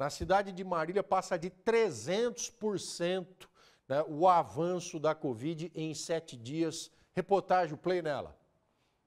Na cidade de Marília, passa de 300% né, o avanço da Covid em sete dias. Reportagem, play nela.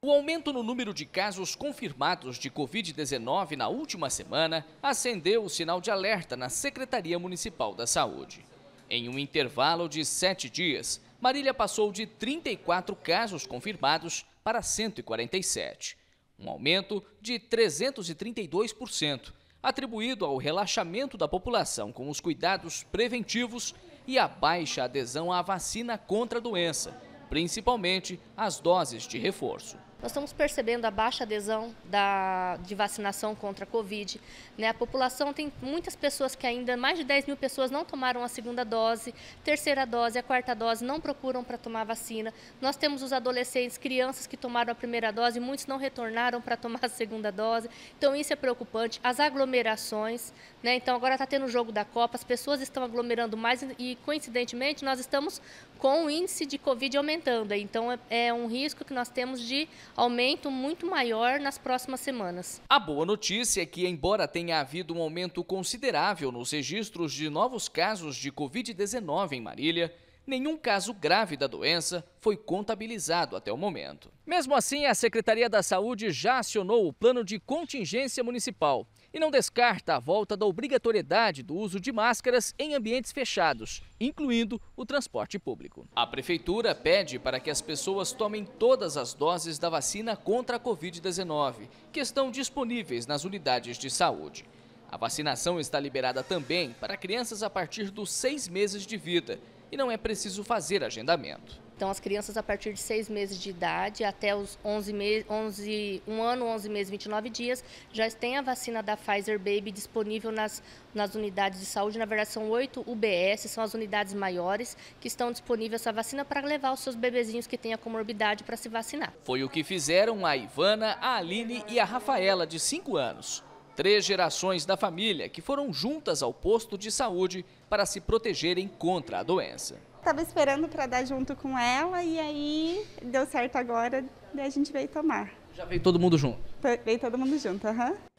O aumento no número de casos confirmados de Covid-19 na última semana acendeu o sinal de alerta na Secretaria Municipal da Saúde. Em um intervalo de sete dias, Marília passou de 34 casos confirmados para 147, um aumento de 332%, atribuído ao relaxamento da população com os cuidados preventivos e a baixa adesão à vacina contra a doença, principalmente as doses de reforço. Nós estamos percebendo a baixa adesão da, de vacinação contra a Covid. Né? A população tem muitas pessoas que ainda, mais de 10 mil pessoas não tomaram a segunda dose, terceira dose, a quarta dose, não procuram para tomar vacina. Nós temos os adolescentes, crianças que tomaram a primeira dose, muitos não retornaram para tomar a segunda dose. Então isso é preocupante. As aglomerações, né? então agora está tendo o jogo da Copa, as pessoas estão aglomerando mais e, coincidentemente, nós estamos com o índice de Covid aumentando. Então é, é um risco que nós temos de aumento muito maior nas próximas semanas. A boa notícia é que, embora tenha havido um aumento considerável nos registros de novos casos de Covid-19 em Marília, Nenhum caso grave da doença foi contabilizado até o momento. Mesmo assim, a Secretaria da Saúde já acionou o plano de contingência municipal e não descarta a volta da obrigatoriedade do uso de máscaras em ambientes fechados, incluindo o transporte público. A prefeitura pede para que as pessoas tomem todas as doses da vacina contra a Covid-19, que estão disponíveis nas unidades de saúde. A vacinação está liberada também para crianças a partir dos seis meses de vida e não é preciso fazer agendamento. Então, as crianças a partir de seis meses de idade até os 11 meses, 11, um ano, 11 meses, 29 dias, já tem a vacina da Pfizer Baby disponível nas, nas unidades de saúde. Na verdade, são oito UBS, são as unidades maiores que estão disponíveis essa vacina para levar os seus bebezinhos que têm a comorbidade para se vacinar. Foi o que fizeram a Ivana, a Aline e a Rafaela, de 5 anos. Três gerações da família que foram juntas ao posto de saúde para se protegerem contra a doença. Estava esperando para dar junto com ela e aí deu certo agora, daí a gente veio tomar. Já veio todo mundo junto? Veio todo mundo junto, aham. Uhum.